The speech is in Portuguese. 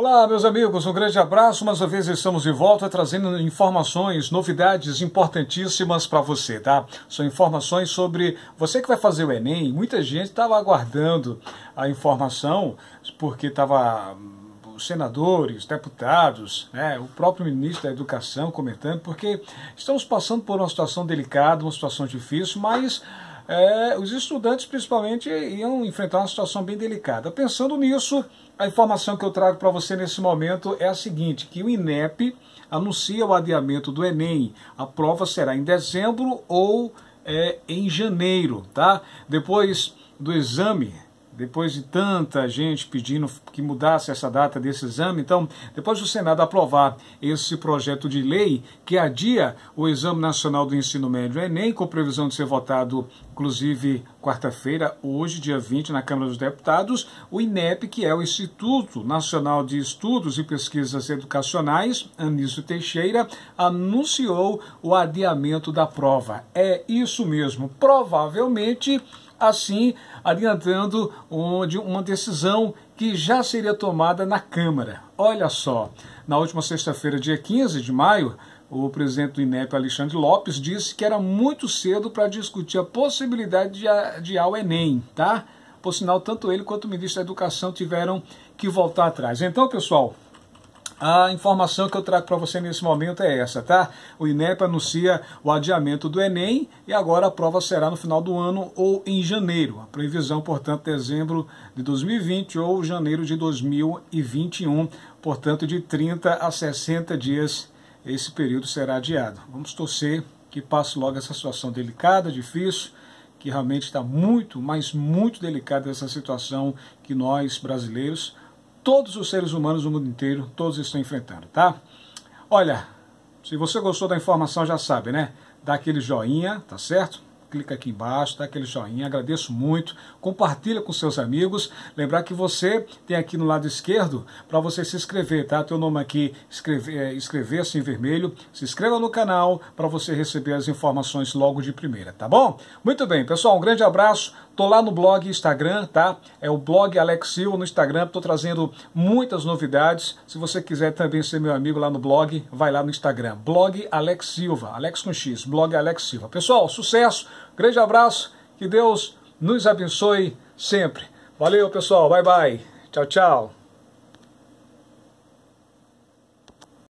Olá, meus amigos, um grande abraço. Mais uma vez estamos de volta trazendo informações, novidades importantíssimas para você, tá? São informações sobre você que vai fazer o Enem. Muita gente estava aguardando a informação porque estava hum, senadores, deputados, né, o próprio ministro da Educação comentando, porque estamos passando por uma situação delicada, uma situação difícil, mas é, os estudantes principalmente iam enfrentar uma situação bem delicada. Pensando nisso, a informação que eu trago para você nesse momento é a seguinte, que o INEP anuncia o adiamento do Enem. A prova será em dezembro ou é, em janeiro, tá? Depois do exame depois de tanta gente pedindo que mudasse essa data desse exame, então, depois do Senado aprovar esse projeto de lei que adia o Exame Nacional do Ensino Médio Enem, com previsão de ser votado, inclusive, quarta-feira, hoje, dia 20, na Câmara dos Deputados, o INEP, que é o Instituto Nacional de Estudos e Pesquisas Educacionais, Anísio Teixeira, anunciou o adiamento da prova. É isso mesmo, provavelmente assim adiantando uma decisão que já seria tomada na Câmara. Olha só, na última sexta-feira, dia 15 de maio, o presidente do INEP, Alexandre Lopes, disse que era muito cedo para discutir a possibilidade de adiar o Enem, tá? Por sinal, tanto ele quanto o ministro da Educação tiveram que voltar atrás. Então, pessoal, a informação que eu trago para você nesse momento é essa, tá? O INEP anuncia o adiamento do Enem e agora a prova será no final do ano ou em janeiro. A previsão, portanto, dezembro de 2020 ou janeiro de 2021, portanto, de 30 a 60 dias esse período será adiado. Vamos torcer que passe logo essa situação delicada, difícil, que realmente está muito, mas muito delicada essa situação que nós brasileiros todos os seres humanos do mundo inteiro, todos estão enfrentando, tá? Olha, se você gostou da informação, já sabe, né? Dá aquele joinha, tá certo? clica aqui embaixo, dá aquele joinha, agradeço muito, compartilha com seus amigos, lembrar que você tem aqui no lado esquerdo para você se inscrever, tá? Teu nome aqui, é, escrever, inscrever-se assim em vermelho, se inscreva no canal para você receber as informações logo de primeira, tá bom? Muito bem, pessoal, um grande abraço, Tô lá no blog Instagram, tá? É o blog Alex Silva no Instagram. Tô trazendo muitas novidades. Se você quiser também ser meu amigo lá no blog, vai lá no Instagram. Blog Alex Silva, Alex com X, blog Alex Silva. Pessoal, sucesso, grande abraço, que Deus nos abençoe sempre. Valeu, pessoal. Bye, bye. Tchau, tchau.